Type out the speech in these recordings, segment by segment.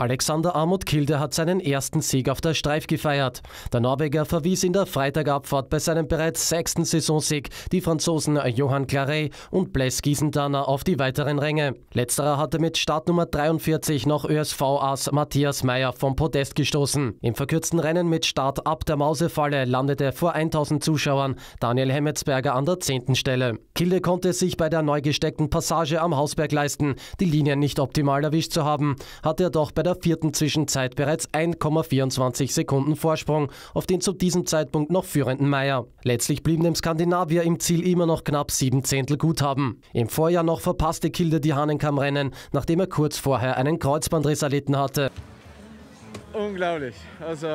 Alexander Amut Kilde hat seinen ersten Sieg auf der Streif gefeiert. Der Norweger verwies in der Freitagabfahrt bei seinem bereits sechsten Saisonsieg die Franzosen Johann Claret und Blaise Giesenthaler auf die weiteren Ränge. Letzterer hatte mit Startnummer 43 noch ÖSV-Ass Matthias Meyer vom Podest gestoßen. Im verkürzten Rennen mit Start ab der Mausefalle landete vor 1000 Zuschauern Daniel Hemmetsberger an der 10. Stelle. Kilde konnte sich bei der neu gesteckten Passage am Hausberg leisten, die Linie nicht optimal erwischt zu haben, hatte er doch bei der der vierten Zwischenzeit bereits 1,24 Sekunden Vorsprung auf den zu diesem Zeitpunkt noch führenden Meier. Letztlich blieben dem Skandinavier im Ziel immer noch knapp sieben Zehntel Guthaben. Im Vorjahr noch verpasste Kilde die Hahnenkammrennen, nachdem er kurz vorher einen Kreuzbandriss erlitten hatte. Unglaublich. Also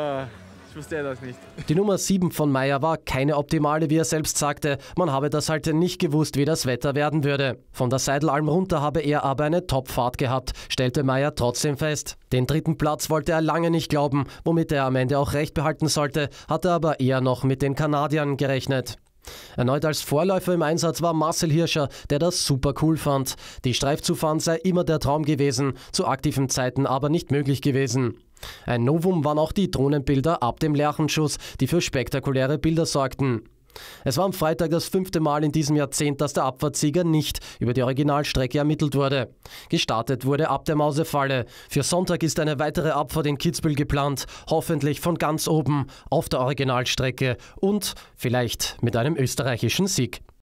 verstehe das nicht. Die Nummer 7 von Meyer war keine optimale, wie er selbst sagte. Man habe das halt nicht gewusst, wie das Wetter werden würde. Von der Seidelalm runter habe er aber eine Topfahrt gehabt, stellte Meyer trotzdem fest. Den dritten Platz wollte er lange nicht glauben, womit er am Ende auch recht behalten sollte, hatte aber eher noch mit den Kanadiern gerechnet. Erneut als Vorläufer im Einsatz war Marcel Hirscher, der das super cool fand. Die Streif zu fahren sei immer der Traum gewesen, zu aktiven Zeiten aber nicht möglich gewesen. Ein Novum waren auch die Drohnenbilder ab dem Lerchenschuss, die für spektakuläre Bilder sorgten. Es war am Freitag das fünfte Mal in diesem Jahrzehnt, dass der Abfahrtsieger nicht über die Originalstrecke ermittelt wurde. Gestartet wurde ab der Mausefalle. Für Sonntag ist eine weitere Abfahrt in Kitzbühel geplant, hoffentlich von ganz oben auf der Originalstrecke und vielleicht mit einem österreichischen Sieg.